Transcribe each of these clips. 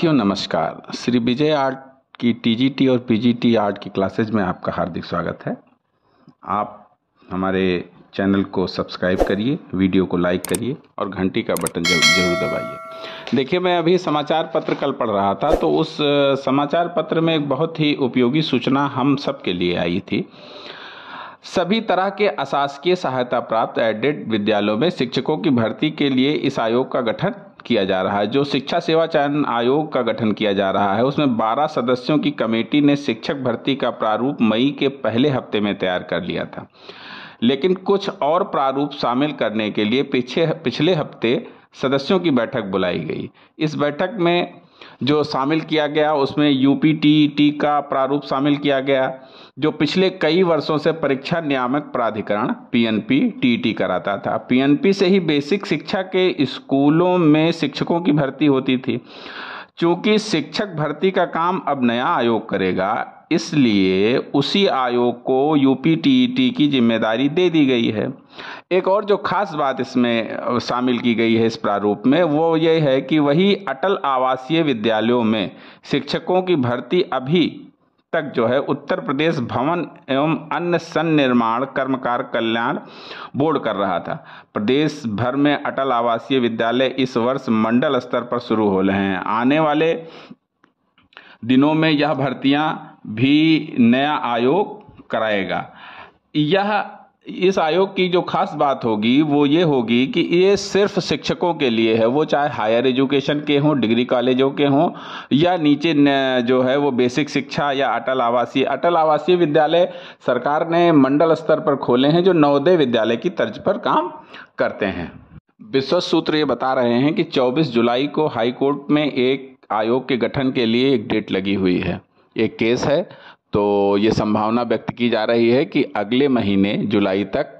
साथियों नमस्कार श्री विजय आर्ट की टीजीटी और पीजीटी आर्ट की क्लासेज में आपका हार्दिक स्वागत है आप हमारे चैनल को सब्सक्राइब करिए वीडियो को लाइक करिए और घंटी का बटन जरूर दबाइए देखिए मैं अभी समाचार पत्र कल पढ़ रहा था तो उस समाचार पत्र में एक बहुत ही उपयोगी सूचना हम सब के लिए आई थी सभी तरह के अशासकीय सहायता प्राप्त एडेड विद्यालयों में शिक्षकों की भर्ती के लिए इस आयोग का गठन किया जा रहा है जो शिक्षा सेवा चयन आयोग का गठन किया जा रहा है उसमें 12 सदस्यों की कमेटी ने शिक्षक भर्ती का प्रारूप मई के पहले हफ्ते में तैयार कर लिया था लेकिन कुछ और प्रारूप शामिल करने के लिए पीछे पिछले हफ्ते सदस्यों की बैठक बुलाई गई इस बैठक में जो शामिल किया गया उसमें यू पी टी टी का प्रारूप शामिल किया गया जो पिछले कई वर्षों से परीक्षा नियामक प्राधिकरण P N P T T कराता था पी एन पी से ही बेसिक शिक्षा के स्कूलों में शिक्षकों की भर्ती होती थी चूँकि शिक्षक भर्ती का काम अब नया आयोग करेगा इसलिए उसी आयोग को यू e की जिम्मेदारी दे दी गई है एक और जो खास बात इसमें शामिल की गई है इस प्रारूप में वो ये है कि वही अटल आवासीय विद्यालयों में शिक्षकों की भर्ती अभी तक जो है उत्तर प्रदेश भवन एवं अन्य सन निर्माण कर्मकार कल्याण बोर्ड कर रहा था प्रदेश भर में अटल आवासीय विद्यालय इस वर्ष मंडल स्तर पर शुरू हो रहे हैं आने वाले दिनों में यह भर्तियां भी नया आयोग कराएगा यह इस आयोग की जो खास बात होगी वो ये होगी कि ये सिर्फ शिक्षकों के लिए है वो चाहे हायर एजुकेशन के हों डिग्री कॉलेजों के हों या नीचे जो है वो बेसिक शिक्षा या अटल आवासीय अटल आवासीय विद्यालय सरकार ने मंडल स्तर पर खोले हैं जो नवोदय विद्यालय की तर्ज पर काम करते हैं विश्वस सूत्र ये बता रहे हैं कि 24 जुलाई को हाईकोर्ट में एक आयोग के गठन के लिए एक डेट लगी हुई है एक केस है तो ये संभावना व्यक्त की जा रही है कि अगले महीने जुलाई तक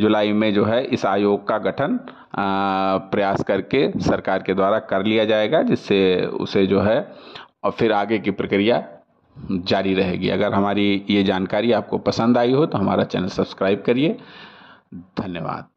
जुलाई में जो है इस आयोग का गठन प्रयास करके सरकार के द्वारा कर लिया जाएगा जिससे उसे जो है और फिर आगे की प्रक्रिया जारी रहेगी अगर हमारी ये जानकारी आपको पसंद आई हो तो हमारा चैनल सब्सक्राइब करिए धन्यवाद